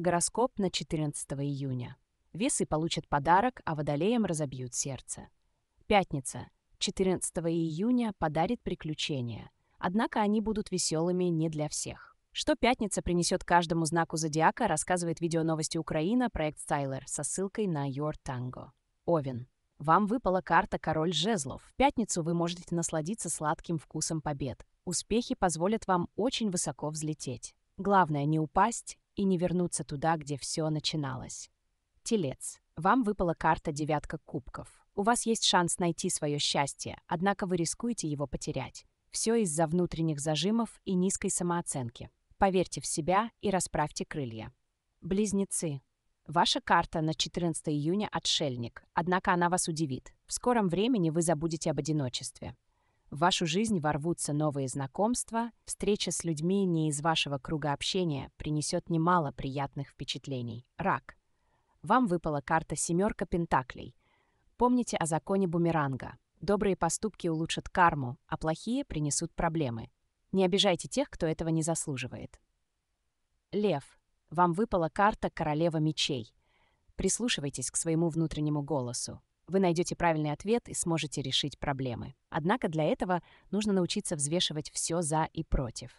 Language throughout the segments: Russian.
гороскоп на 14 июня. Весы получат подарок, а водолеям разобьют сердце. Пятница. 14 июня подарит приключения. Однако они будут веселыми не для всех. Что пятница принесет каждому знаку зодиака, рассказывает видео новости Украина проект Стайлер со ссылкой на Your Tango. Овен. Вам выпала карта «Король жезлов». В пятницу вы можете насладиться сладким вкусом побед. Успехи позволят вам очень высоко взлететь. Главное не упасть и не вернуться туда, где все начиналось. Телец, вам выпала карта «девятка кубков». У вас есть шанс найти свое счастье, однако вы рискуете его потерять. Все из-за внутренних зажимов и низкой самооценки. Поверьте в себя и расправьте крылья. Близнецы. Ваша карта на 14 июня «Отшельник», однако она вас удивит. В скором времени вы забудете об одиночестве. В вашу жизнь ворвутся новые знакомства, встреча с людьми не из вашего круга общения принесет немало приятных впечатлений. Рак. Вам выпала карта «семерка пентаклей». Помните о законе бумеранга. Добрые поступки улучшат карму, а плохие принесут проблемы. Не обижайте тех, кто этого не заслуживает. Лев. Вам выпала карта «королева мечей». Прислушивайтесь к своему внутреннему голосу. Вы найдете правильный ответ и сможете решить проблемы. Однако для этого нужно научиться взвешивать все за и против.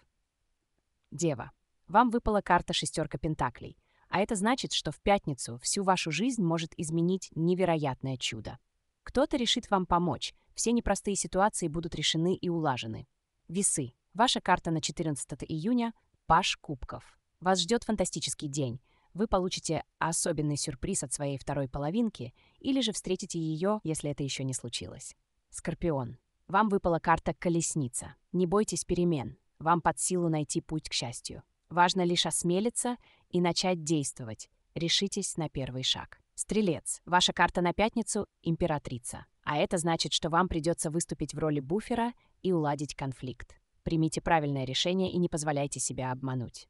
Дева, вам выпала карта шестерка пентаклей, а это значит, что в пятницу всю вашу жизнь может изменить невероятное чудо. Кто-то решит вам помочь, все непростые ситуации будут решены и улажены. Весы. Ваша карта на 14 июня – Паш Кубков. Вас ждет фантастический день – вы получите особенный сюрприз от своей второй половинки или же встретите ее, если это еще не случилось. Скорпион. Вам выпала карта «Колесница». Не бойтесь перемен. Вам под силу найти путь к счастью. Важно лишь осмелиться и начать действовать. Решитесь на первый шаг. Стрелец. Ваша карта на пятницу – императрица. А это значит, что вам придется выступить в роли буфера и уладить конфликт. Примите правильное решение и не позволяйте себя обмануть.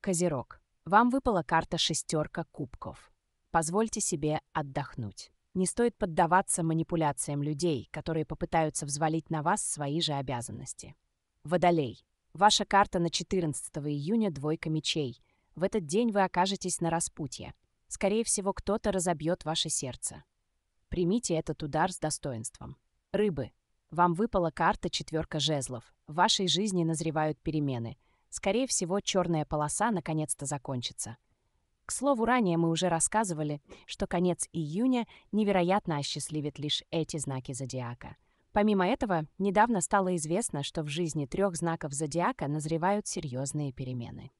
Козерог. Вам выпала карта «шестерка кубков». Позвольте себе отдохнуть. Не стоит поддаваться манипуляциям людей, которые попытаются взвалить на вас свои же обязанности. Водолей. Ваша карта на 14 июня «Двойка мечей». В этот день вы окажетесь на распутье. Скорее всего, кто-то разобьет ваше сердце. Примите этот удар с достоинством. Рыбы. Вам выпала карта «Четверка жезлов». В вашей жизни назревают перемены – Скорее всего, черная полоса наконец-то закончится. К слову, ранее мы уже рассказывали, что конец июня невероятно осчастливит лишь эти знаки зодиака. Помимо этого, недавно стало известно, что в жизни трех знаков зодиака назревают серьезные перемены.